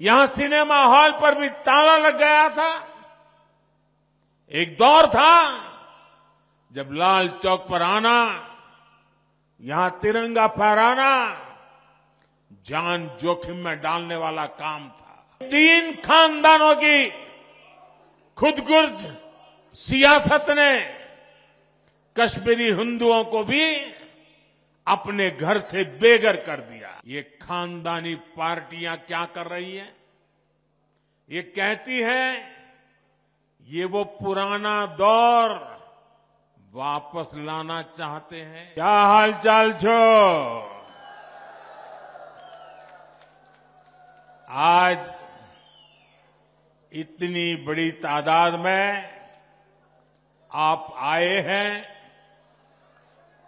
यहां cinema hall पर भी ताला लग गया था एक दौर था जब लाल चौक पर आना यहां तिरंगा फहराना जान जोखिम में डालने वाला काम था तीन खानदानों की खुदगुर्ज सियासत ने कश्मीरी हिंदुओं को भी अपने घर से बेघर कर दिया ये खानदानी पार्टियां क्या कर रही हैं? ये कहती है ये वो पुराना दौर वापस लाना चाहते हैं क्या हालचाल छो आज इतनी बड़ी तादाद में आप आए हैं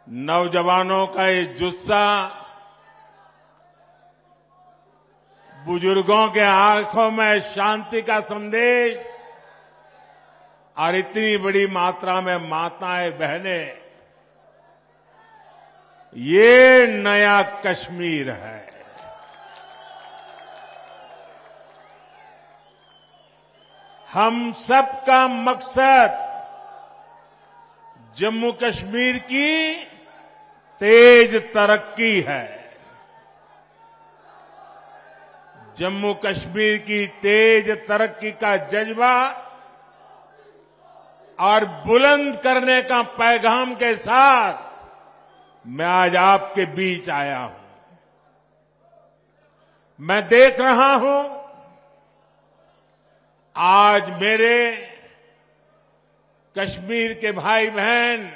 नौजवानों का ये जुस्सा बुजुर्गों के आंखों में शांति का संदेश और इतनी बड़ी मात्रा में माताएं बहनें ये नया कश्मीर है हम सबका मकसद जम्मू कश्मीर की तेज तरक्की है जम्मू कश्मीर की तेज तरक्की का जज्बा और बुलंद करने का पैगाम के साथ मैं आज आपके बीच आया हूं मैं देख रहा हूं आज मेरे कश्मीर के भाई बहन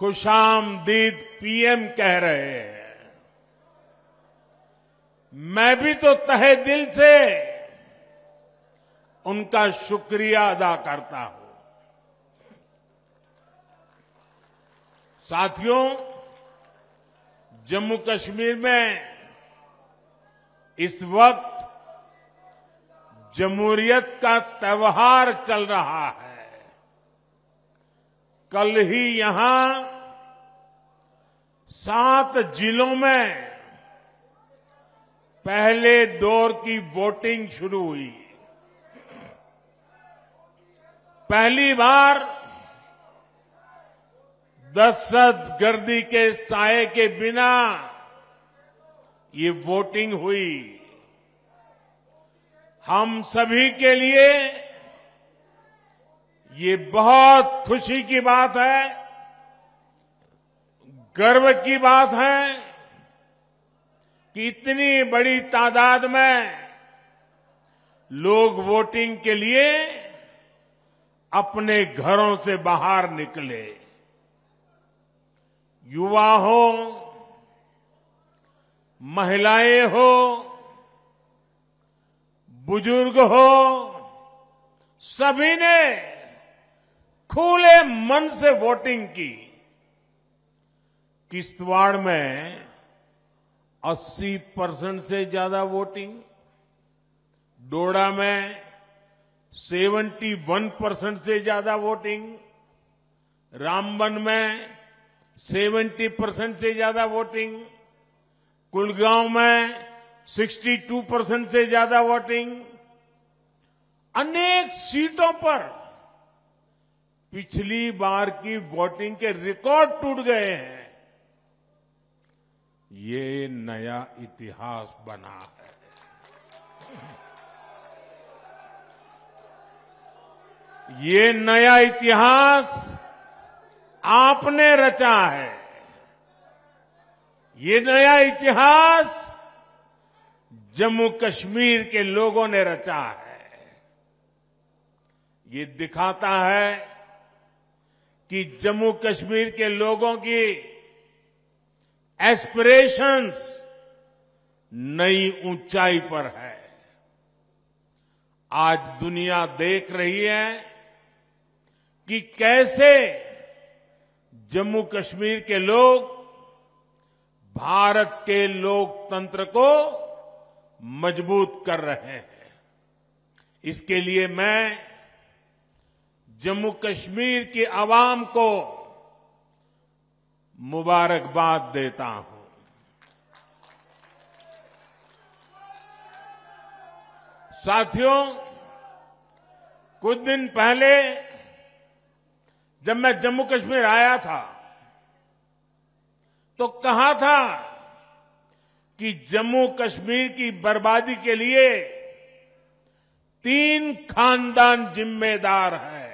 खुशामदीद पीएम कह रहे हैं मैं भी तो तहे दिल से उनका शुक्रिया अदा करता हूं साथियों जम्मू कश्मीर में इस वक्त जमहूरियत का त्यौहार चल रहा है कल ही यहां सात जिलों में पहले दौर की वोटिंग शुरू हुई पहली बार दहशत गर्दी के साय के बिना ये वोटिंग हुई हम सभी के लिए ये बहुत खुशी की बात है गर्व की बात है कि इतनी बड़ी तादाद में लोग वोटिंग के लिए अपने घरों से बाहर निकले युवा हो महिलाएं हो बुजुर्ग हो सभी ने खुले मन से वोटिंग की किश्तवाड़ में 80 परसेंट से ज्यादा वोटिंग डोडा में 71 परसेंट से ज्यादा वोटिंग रामबन में 70 परसेंट से ज्यादा वोटिंग कुलगांव में 62 परसेंट से ज्यादा वोटिंग अनेक सीटों पर पिछली बार की वोटिंग के रिकॉर्ड टूट गए हैं ये नया इतिहास बना है ये नया इतिहास आपने रचा है ये नया इतिहास जम्मू कश्मीर के लोगों ने रचा है ये दिखाता है कि जम्मू कश्मीर के लोगों की एस्पिरेशंस नई ऊंचाई पर है आज दुनिया देख रही है कि कैसे जम्मू कश्मीर के लोग भारत के लोकतंत्र को मजबूत कर रहे हैं इसके लिए मैं जम्मू कश्मीर की आवाम को मुबारकबाद देता हूं साथियों कुछ दिन पहले जब मैं जम्मू कश्मीर आया था तो कहा था कि जम्मू कश्मीर की बर्बादी के लिए तीन खानदान जिम्मेदार हैं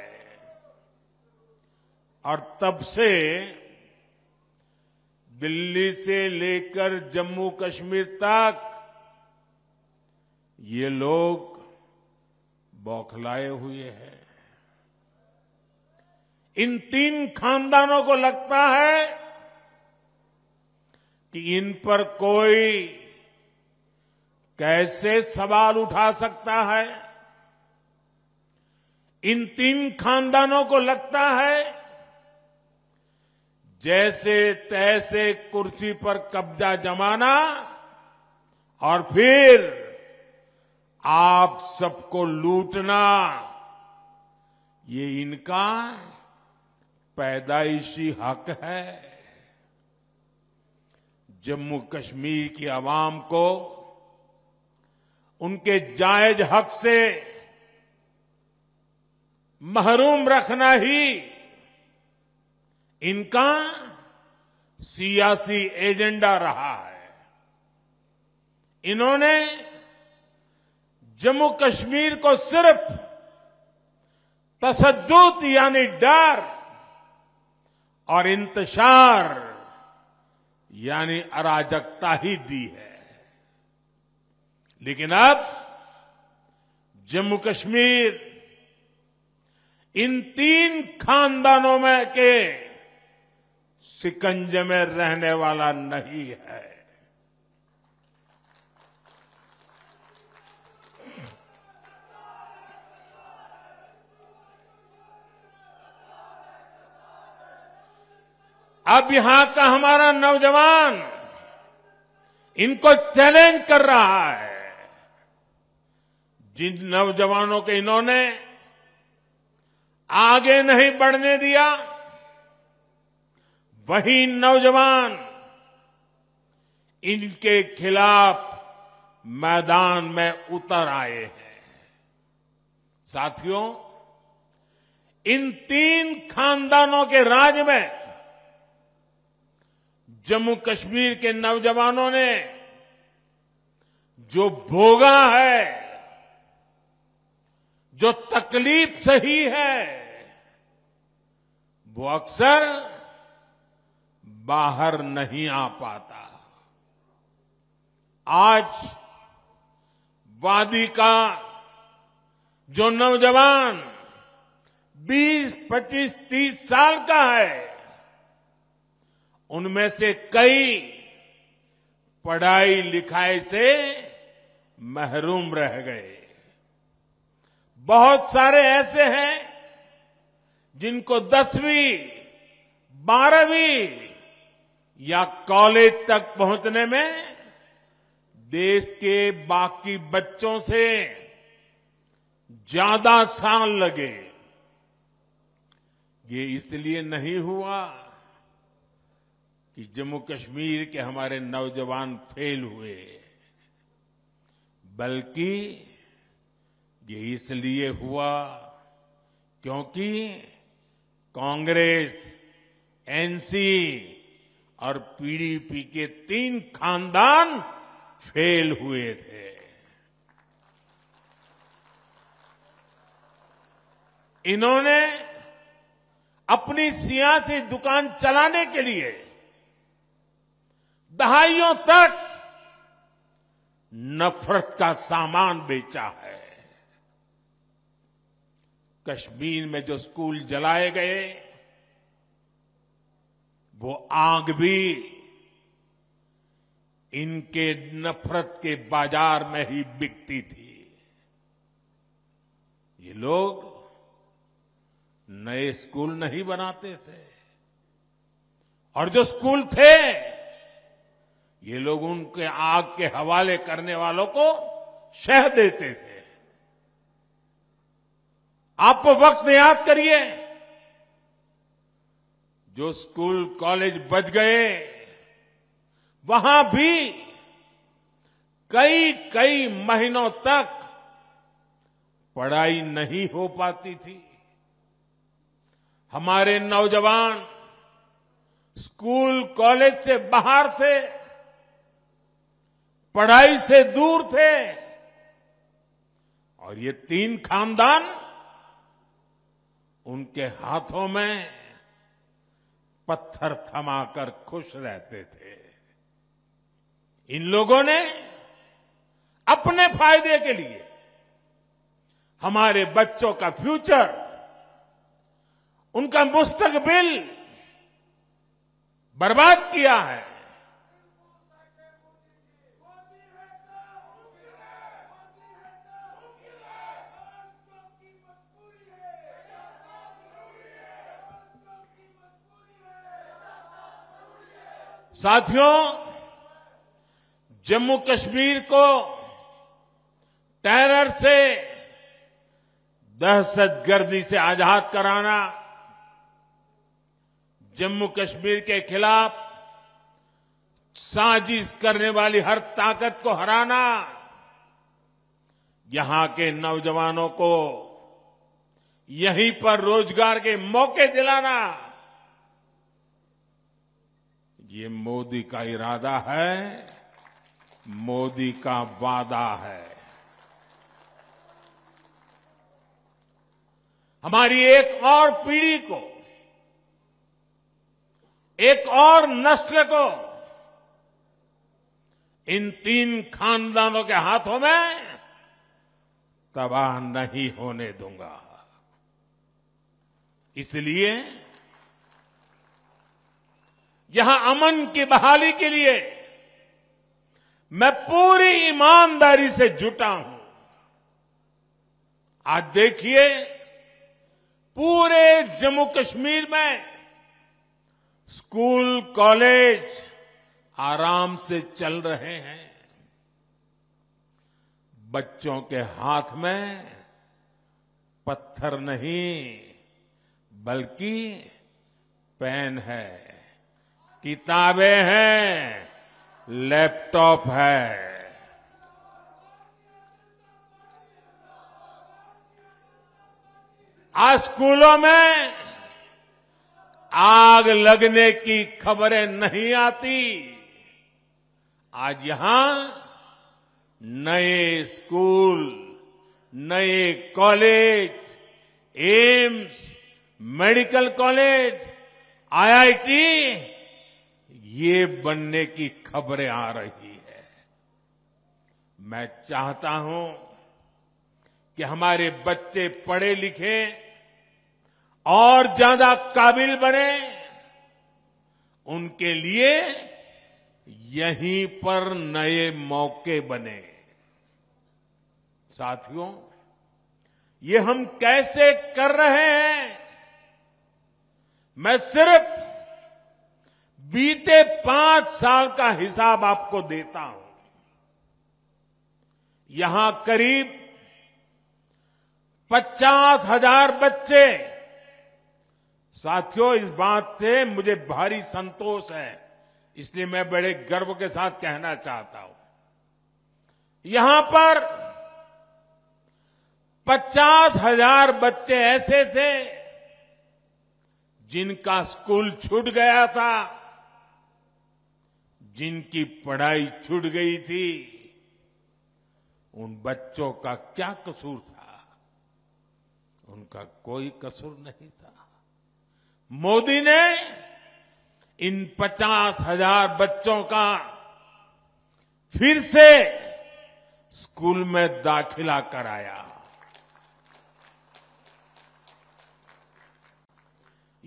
और तब से दिल्ली से लेकर जम्मू कश्मीर तक ये लोग बौखलाए हुए हैं इन तीन खानदानों को लगता है कि इन पर कोई कैसे सवाल उठा सकता है इन तीन खानदानों को लगता है जैसे तैसे कुर्सी पर कब्जा जमाना और फिर आप सबको लूटना ये इनका पैदाइशी हक है जम्मू कश्मीर की आवाम को उनके जायज हक से महरूम रखना ही इनका सियासी एजेंडा रहा है इन्होंने जम्मू कश्मीर को सिर्फ तसद्दुत यानी डर और इंतजार यानी अराजकता ही दी है लेकिन अब जम्मू कश्मीर इन तीन खानदानों में के सिकंज में रहने वाला नहीं है अब यहां का हमारा नौजवान इनको चैलेंज कर रहा है जिन नौजवानों के इन्होंने आगे नहीं बढ़ने दिया वही नौजवान इनके खिलाफ मैदान में उतर आए हैं साथियों इन तीन खानदानों के राज में जम्मू कश्मीर के नौजवानों ने जो भोगा है जो तकलीफ सही है वो अक्सर बाहर नहीं आ पाता आज वादी का जो नौजवान 20, 25, 30 साल का है उनमें से कई पढ़ाई लिखाई से महरूम रह गए बहुत सारे ऐसे हैं जिनको दसवीं बारहवीं या कॉलेज तक पहुंचने में देश के बाकी बच्चों से ज्यादा साल लगे ये इसलिए नहीं हुआ कि जम्मू कश्मीर के हमारे नौजवान फेल हुए बल्कि ये इसलिए हुआ क्योंकि कांग्रेस एनसी और पीडीपी के तीन खानदान फेल हुए थे इन्होंने अपनी सियासी दुकान चलाने के लिए दहाइयों तक नफरत का सामान बेचा है कश्मीर में जो स्कूल जलाए गए वो आग भी इनके नफरत के बाजार में ही बिकती थी ये लोग नए स्कूल नहीं बनाते थे और जो स्कूल थे ये लोग उनके आग के हवाले करने वालों को शह देते थे आप वक्त याद करिए जो स्कूल कॉलेज बच गए वहां भी कई कई महीनों तक पढ़ाई नहीं हो पाती थी हमारे नौजवान स्कूल कॉलेज से बाहर थे पढ़ाई से दूर थे और ये तीन खानदान उनके हाथों में पत्थर थमाकर खुश रहते थे इन लोगों ने अपने फायदे के लिए हमारे बच्चों का फ्यूचर उनका मुस्तकबिल बर्बाद किया है साथियों जम्मू कश्मीर को टेरर से दहशतगर्दी से आजाद कराना जम्मू कश्मीर के खिलाफ साजिश करने वाली हर ताकत को हराना यहां के नौजवानों को यहीं पर रोजगार के मौके दिलाना ये मोदी का इरादा है मोदी का वादा है हमारी एक और पीढ़ी को एक और नस्ल को इन तीन खानदानों के हाथों में तबाह नहीं होने दूंगा इसलिए यहां अमन की बहाली के लिए मैं पूरी ईमानदारी से जुटा हूं आज देखिए पूरे जम्मू कश्मीर में स्कूल कॉलेज आराम से चल रहे हैं बच्चों के हाथ में पत्थर नहीं बल्कि पेन है किताबें हैं लैपटॉप है आज स्कूलों में आग लगने की खबरें नहीं आती आज यहां नए स्कूल नए college AIIMS medical college IIT ये बनने की खबरें आ रही है मैं चाहता हूं कि हमारे बच्चे पढ़े लिखे और ज्यादा काबिल बने उनके लिए यहीं पर नए मौके बने साथियों ये हम कैसे कर रहे हैं मैं सिर्फ बीते पांच साल का हिसाब आपको देता हूं यहां करीब पचास हजार बच्चे साथियों इस बात से मुझे भारी संतोष है इसलिए मैं बड़े गर्व के साथ कहना चाहता हूं यहां पर पचास हजार बच्चे ऐसे थे जिनका स्कूल छूट गया था जिनकी पढ़ाई छूट गई थी उन बच्चों का क्या कसूर था उनका कोई कसूर नहीं था मोदी ने इन पचास हजार बच्चों का फिर से स्कूल में दाखिला कराया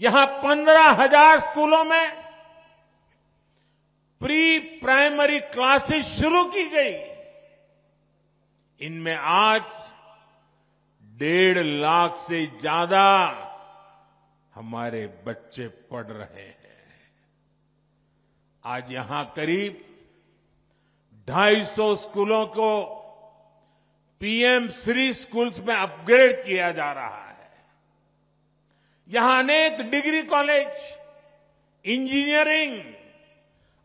यहां पंद्रह हजार स्कूलों में प्री प्राइमरी क्लासेस शुरू की गई इनमें आज डेढ़ लाख से ज्यादा हमारे बच्चे पढ़ रहे हैं आज यहां करीब 250 स्कूलों को पीएम श्री स्कूल्स में अपग्रेड किया जा रहा है यहां अनेक डिग्री कॉलेज इंजीनियरिंग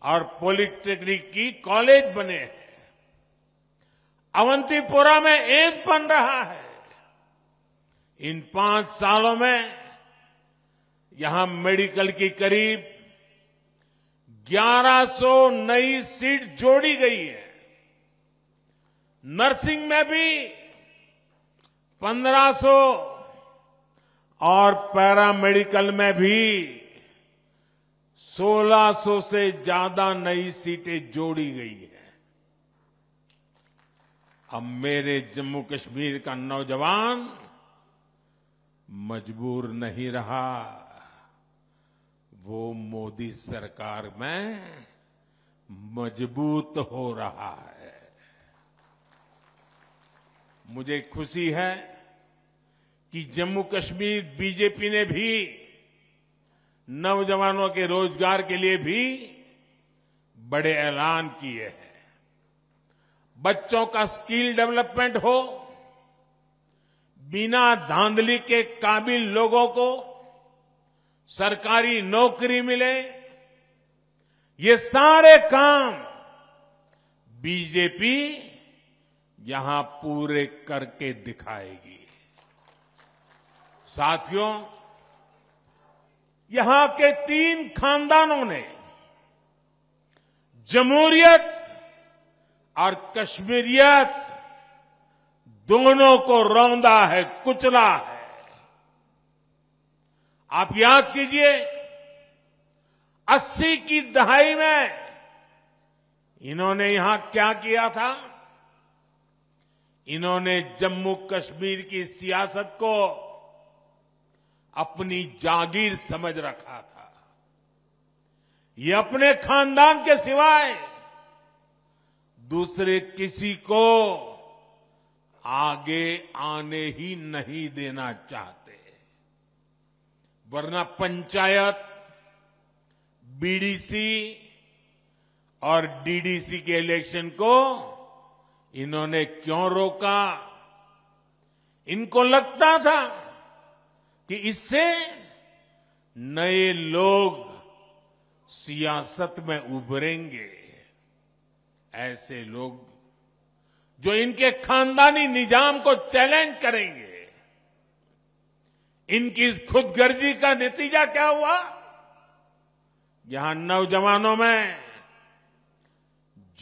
और पॉलिटेक्निक की कॉलेज बने हैं अवंतीपुरा में एम्स बन रहा है इन पांच सालों में यहां मेडिकल की करीब 1100 नई सीट जोड़ी गई है नर्सिंग में भी 1500 और पैरामेडिकल में भी 1600 से ज्यादा नई सीटें जोड़ी गई है अब मेरे जम्मू कश्मीर का नौजवान मजबूर नहीं रहा वो मोदी सरकार में मजबूत हो रहा है मुझे खुशी है कि जम्मू कश्मीर बीजेपी ने भी नौजवानों के रोजगार के लिए भी बड़े ऐलान किए हैं बच्चों का स्किल डेवलपमेंट हो बिना धांधली के काबिल लोगों को सरकारी नौकरी मिले ये सारे काम बीजेपी यहां पूरे करके दिखाएगी साथियों यहां के तीन खानदानों ने जमहूरियत और कश्मीरियत दोनों को रौंदा है कुचला है आप याद कीजिए 80 की दहाई में इन्होंने यहां क्या किया था इन्होंने जम्मू कश्मीर की सियासत को अपनी जागीर समझ रखा था ये अपने खानदान के सिवाय दूसरे किसी को आगे आने ही नहीं देना चाहते वरना पंचायत बीडीसी और डीडीसी के इलेक्शन को इन्होंने क्यों रोका इनको लगता था कि इससे नए लोग सियासत में उभरेंगे ऐसे लोग जो इनके खानदानी निजाम को चैलेंज करेंगे इनकी इस खुदगर्जी का नतीजा क्या हुआ यहां नौजवानों में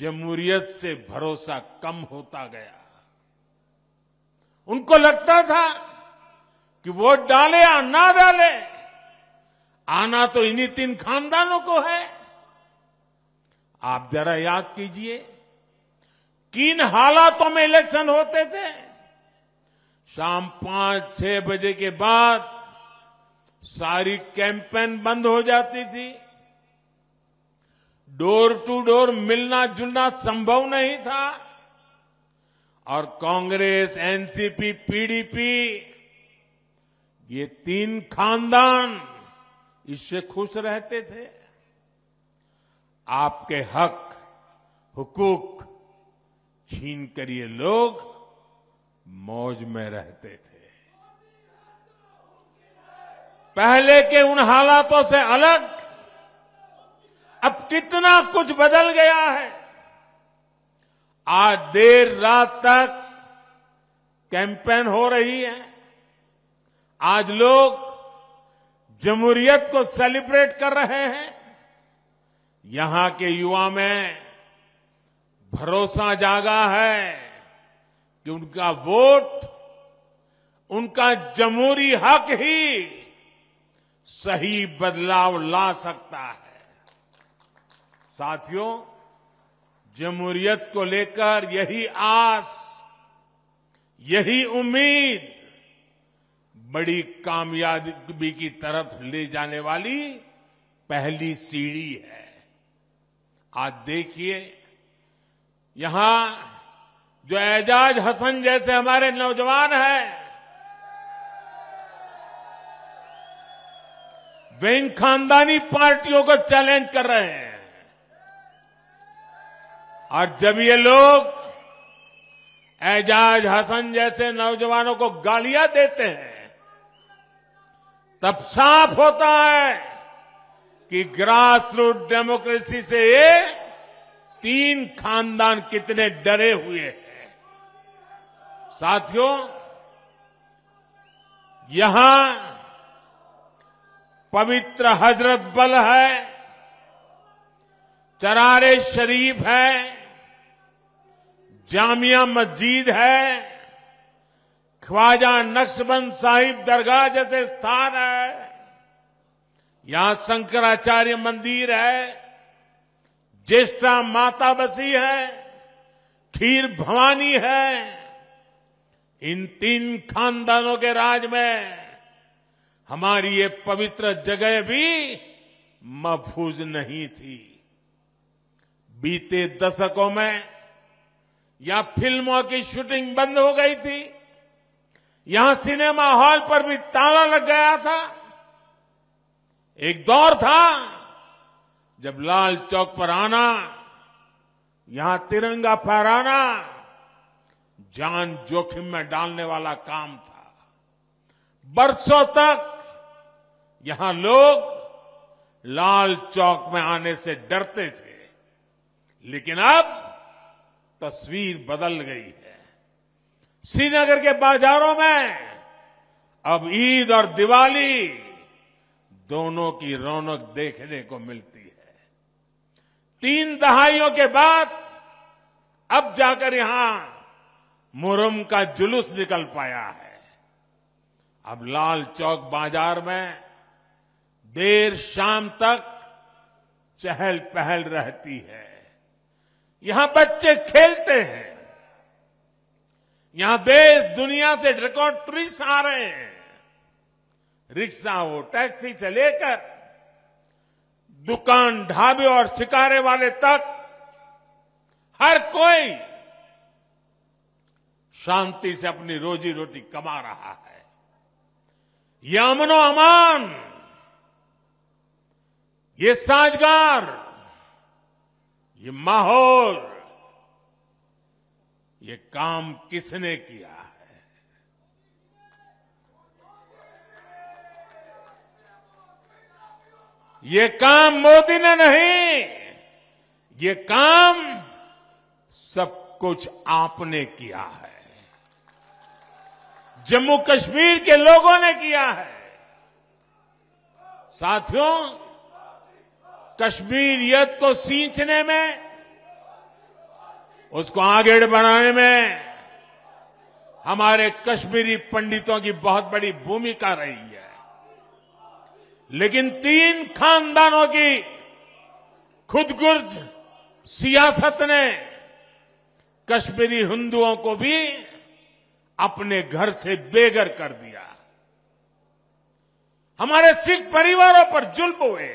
जमहूरियत से भरोसा कम होता गया उनको लगता था कि वोट डाले या ना डाले आना तो इन्हीं तीन खानदानों को है आप जरा याद कीजिए किन हालातों में इलेक्शन होते थे शाम पांच छह बजे के बाद सारी कैंपेन बंद हो जाती थी डोर टू डोर मिलना जुलना संभव नहीं था और कांग्रेस एनसीपी पीडीपी ये तीन खानदान इससे खुश रहते थे आपके हक हुकूक छीन कर ये लोग मौज में रहते थे पहले के उन हालातों से अलग अब कितना कुछ बदल गया है आज देर रात तक कैंपेन हो रही है आज लोग जमहूरियत को सेलिब्रेट कर रहे हैं यहां के युवा में भरोसा जागा है कि उनका वोट उनका जमहूरी हक ही सही बदलाव ला सकता है साथियों जमहूरियत को लेकर यही आस यही उम्मीद बड़ी कामयाबी की तरफ ले जाने वाली पहली सीढ़ी है आज देखिए यहां जो एजाज हसन जैसे हमारे नौजवान हैं वे इन खानदानी पार्टियों को चैलेंज कर रहे हैं और जब ये लोग एजाज हसन जैसे नौजवानों को गालियां देते हैं तब साफ होता है कि ग्रास रूट डेमोक्रेसी से ये तीन खानदान कितने डरे हुए हैं साथियों यहां पवित्र हजरत बल है चरारे शरीफ है जामिया मस्जिद है ख्वाजा नक्शबंद साहिब दरगाह जैसे स्थान है यहां शंकराचार्य मंदिर है ज्येष्ठा माता बसी है खीर भवानी है इन तीन खानदानों के राज में हमारी ये पवित्र जगह भी महफूज नहीं थी बीते दशकों में या फिल्मों की शूटिंग बंद हो गई थी यहां सिनेमा हॉल पर भी ताला लग गया था एक दौर था जब लाल चौक पर आना यहां तिरंगा फहराना जान जोखिम में डालने वाला काम था बरसों तक यहां लोग लाल चौक में आने से डरते थे लेकिन अब तस्वीर बदल गई है श्रीनगर के बाजारों में अब ईद और दिवाली दोनों की रौनक देखने को मिलती है तीन दहाइयों के बाद अब जाकर यहां मुरम का जुलूस निकल पाया है अब लाल चौक बाजार में देर शाम तक चहल पहल रहती है यहां बच्चे खेलते हैं यहां देश दुनिया से रिकॉर्ड टूरिस्ट आ रहे हैं रिक्शा हो टैक्सी से लेकर दुकान ढाबे और शिकारे वाले तक हर कोई शांति से अपनी रोजी रोटी कमा रहा है ये अमनो अमान ये साजगार ये माहौल ये काम किसने किया है ये काम मोदी ने नहीं ये काम सब कुछ आपने किया है जम्मू कश्मीर के लोगों ने किया है साथियों कश्मीरियत को सींचने में उसको आगे बढ़ाने में हमारे कश्मीरी पंडितों की बहुत बड़ी भूमिका रही है लेकिन तीन खानदानों की खुदगुर्ज सियासत ने कश्मीरी हिंदुओं को भी अपने घर से बेघर कर दिया हमारे सिख परिवारों पर जुल्म हुए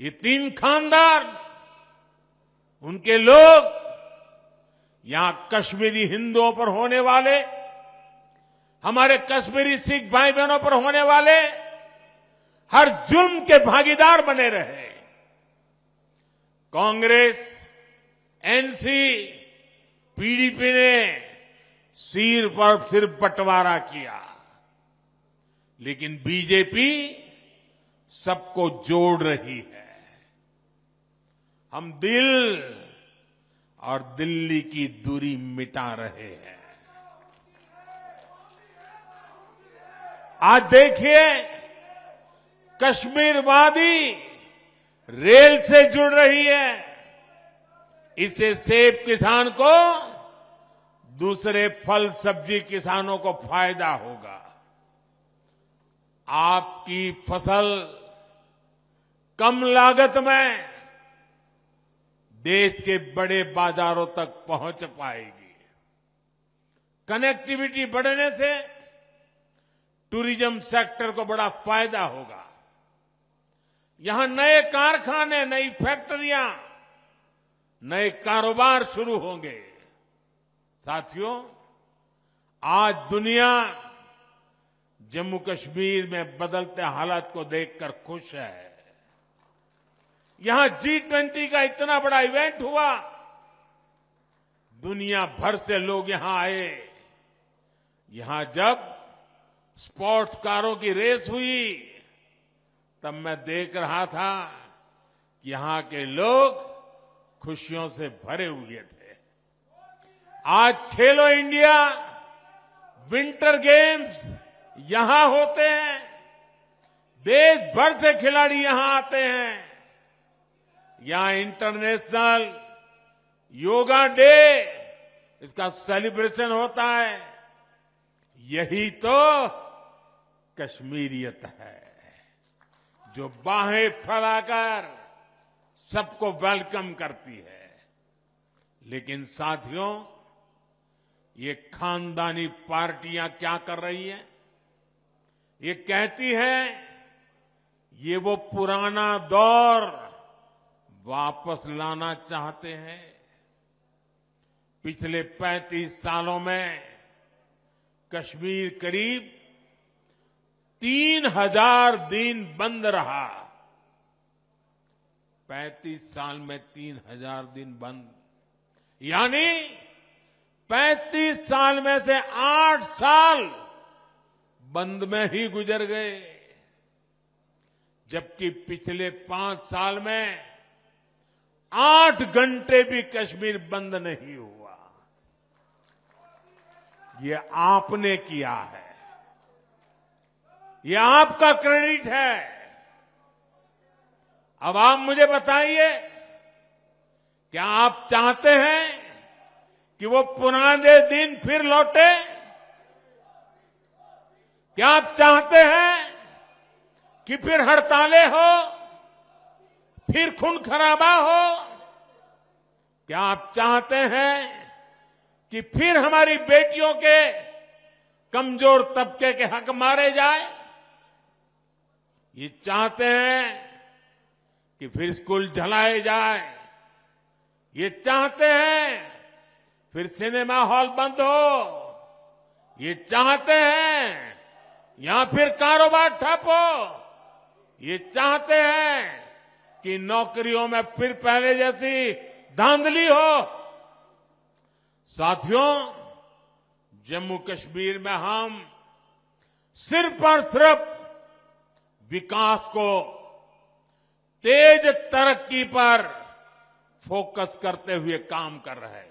ये तीन खानदान उनके लोग यहां कश्मीरी हिंदुओं पर होने वाले हमारे कश्मीरी सिख भाई बहनों पर होने वाले हर जुल्म के भागीदार बने रहे कांग्रेस एनसी पीडीपी ने सिर पर सिर्फ बंटवारा किया लेकिन बीजेपी सबको जोड़ रही है हम दिल और दिल्ली की दूरी मिटा रहे हैं आज देखिए कश्मीरवादी रेल से जुड़ रही है इससे सेब किसान को दूसरे फल सब्जी किसानों को फायदा होगा आपकी फसल कम लागत में देश के बड़े बाजारों तक पहुंच पाएगी कनेक्टिविटी बढ़ने से टूरिज्म सेक्टर को बड़ा फायदा होगा यहां नए कारखाने नई फैक्ट्रियां नए कारोबार शुरू होंगे साथियों आज दुनिया जम्मू कश्मीर में बदलते हालात को देखकर खुश है यहां जी ट्वेंटी का इतना बड़ा इवेंट हुआ दुनिया भर से लोग यहां आए यहां जब स्पोर्ट्स कारों की रेस हुई तब मैं देख रहा था कि यहां के लोग खुशियों से भरे हुए थे आज खेलो इंडिया विंटर गेम्स यहां होते हैं देश भर से खिलाड़ी यहां आते हैं या इंटरनेशनल योगा डे इसका सेलिब्रेशन होता है यही तो कश्मीरियत है जो बाहें फैलाकर सबको वेलकम करती है लेकिन साथियों ये खानदानी पार्टियां क्या कर रही हैं? ये कहती है ये वो पुराना दौर वापस लाना चाहते हैं पिछले 35 सालों में कश्मीर करीब तीन हजार दिन बंद रहा पैंतीस साल में तीन हजार दिन बंद यानी पैंतीस साल में से आठ साल बंद में ही गुजर गए जबकि पिछले पांच साल में आठ घंटे भी कश्मीर बंद नहीं हुआ ये आपने किया है ये आपका क्रेडिट है अब आप मुझे बताइए क्या आप चाहते हैं कि वो पुराने दिन फिर लौटे क्या आप चाहते हैं कि फिर हड़तालें हो फिर खून खराबा हो क्या आप चाहते हैं कि फिर हमारी बेटियों के कमजोर तबके के हक मारे जाए ये चाहते हैं कि फिर स्कूल जलाए जाए ये चाहते हैं फिर सिनेमा हॉल बंद हो ये चाहते हैं या फिर कारोबार ठप हो ये चाहते हैं कि नौकरियों में फिर पहले जैसी धांधली हो साथियों जम्मू कश्मीर में हम सिर्फ और सिर्फ विकास को तेज तरक्की पर फोकस करते हुए काम कर रहे हैं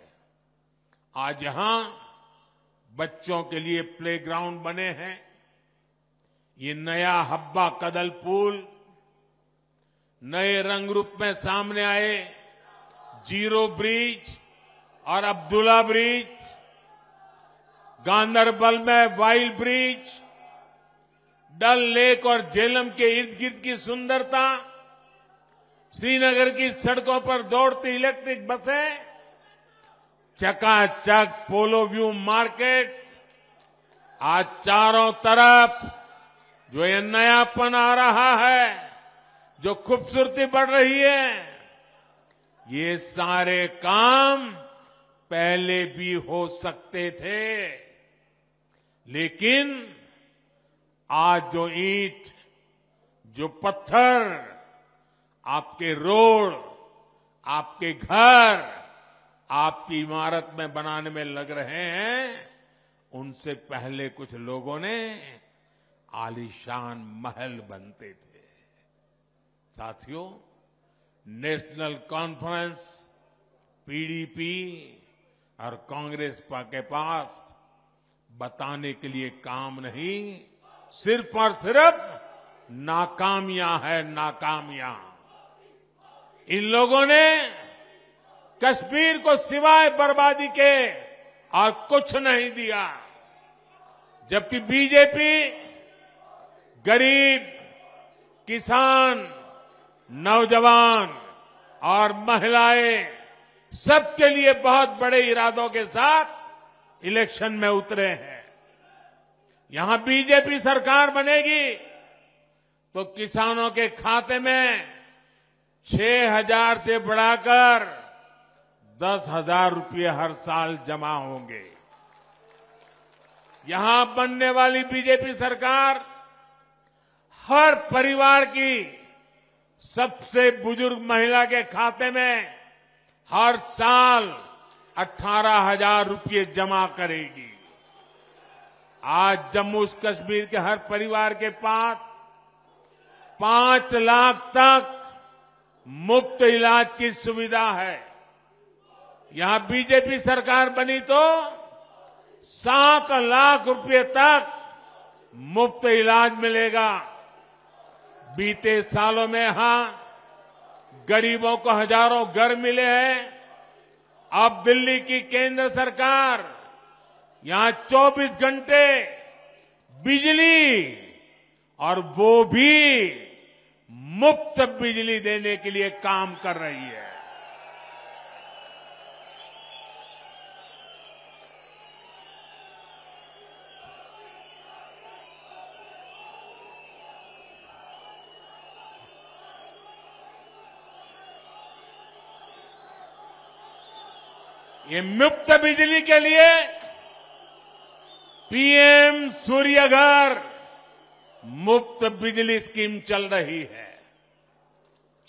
आज यहां बच्चों के लिए प्लेग्राउंड बने हैं ये नया हब्बा कदल पुल नए रंग रूप में सामने आए जीरो ब्रिज और अब्दुल्ला ब्रिज गांधरबल में वाइल्ड ब्रिज डल लेक और झेलम के इर्द गिर्द की सुंदरता श्रीनगर की सड़कों पर दौड़ती इलेक्ट्रिक बसें चकाचक पोलो व्यू मार्केट आज चारों तरफ जो ये नयापन आ रहा है जो खूबसूरती बढ़ रही है ये सारे काम पहले भी हो सकते थे लेकिन आज जो ईट जो पत्थर आपके रोड आपके घर आपकी इमारत में बनाने में लग रहे हैं उनसे पहले कुछ लोगों ने आलीशान महल बनते थे साथियों नेशनल कॉन्फ्रेंस पीडीपी और कांग्रेस के पास बताने के लिए काम नहीं सिर्फ और सिर्फ नाकामियां है नाकामियां इन लोगों ने कश्मीर को सिवाय बर्बादी के और कुछ नहीं दिया जबकि बीजेपी गरीब किसान नौजवान और महिलाएं सबके लिए बहुत बड़े इरादों के साथ इलेक्शन में उतरे हैं यहां बीजेपी सरकार बनेगी तो किसानों के खाते में छह हजार से बढ़ाकर दस हजार रूपये हर साल जमा होंगे यहां बनने वाली बीजेपी सरकार हर परिवार की सबसे बुजुर्ग महिला के खाते में हर साल अठारह हजार रूपये जमा करेगी आज जम्मू कश्मीर के हर परिवार के पास पांच लाख तक मुफ्त इलाज की सुविधा है यहां बीजेपी सरकार बनी तो सात लाख रुपए तक मुफ्त इलाज मिलेगा बीते सालों में यहां गरीबों को हजारों घर मिले हैं अब दिल्ली की केंद्र सरकार यहां 24 घंटे बिजली और वो भी मुफ्त बिजली देने के लिए काम कर रही है ये मुफ्त बिजली के लिए पीएम सूर्यघर मुफ्त बिजली स्कीम चल रही है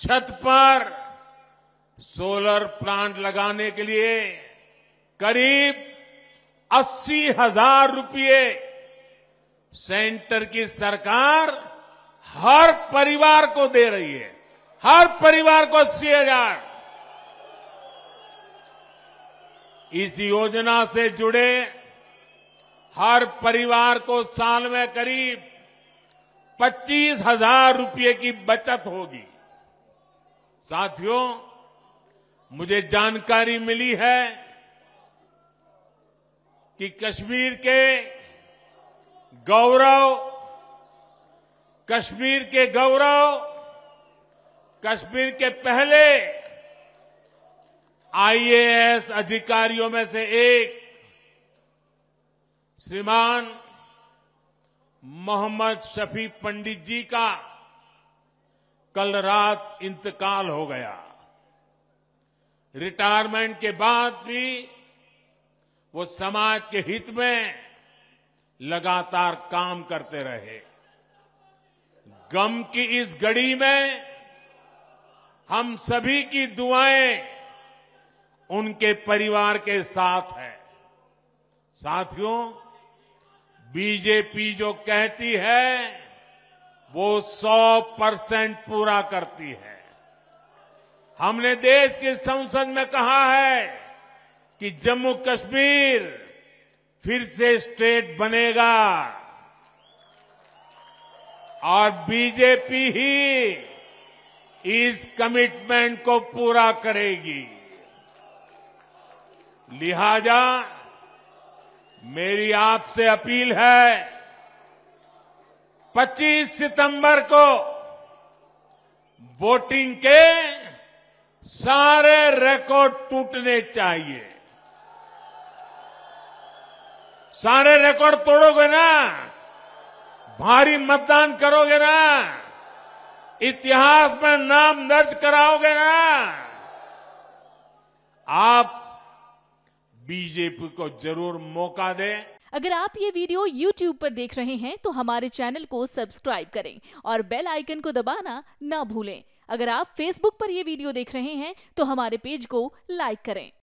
छत पर सोलर प्लांट लगाने के लिए करीब अस्सी हजार रूपये सेंटर की सरकार हर परिवार को दे रही है हर परिवार को अस्सी हजार इस योजना से जुड़े हर परिवार को साल में करीब पच्चीस हजार रूपये की बचत होगी साथियों मुझे जानकारी मिली है कि कश्मीर के गौरव कश्मीर के गौरव कश्मीर के पहले आईएएस अधिकारियों में से एक श्रीमान मोहम्मद शफी पंडित जी का कल रात इंतकाल हो गया रिटायरमेंट के बाद भी वो समाज के हित में लगातार काम करते रहे गम की इस घड़ी में हम सभी की दुआएं उनके परिवार के साथ है साथियों बीजेपी जो कहती है वो 100 परसेंट पूरा करती है हमने देश के संसद में कहा है कि जम्मू कश्मीर फिर से स्टेट बनेगा और बीजेपी ही इस कमिटमेंट को पूरा करेगी लिहाजा मेरी आपसे अपील है 25 सितंबर को वोटिंग के सारे रिकॉर्ड टूटने चाहिए सारे रिकॉर्ड तोड़ोगे ना भारी मतदान करोगे ना इतिहास में नाम दर्ज कराओगे ना आप बीजेपी को जरूर मौका दे अगर आप ये वीडियो YouTube पर देख रहे हैं तो हमारे चैनल को सब्सक्राइब करें और बेल आइकन को दबाना ना भूलें अगर आप Facebook पर ये वीडियो देख रहे हैं तो हमारे पेज को लाइक करें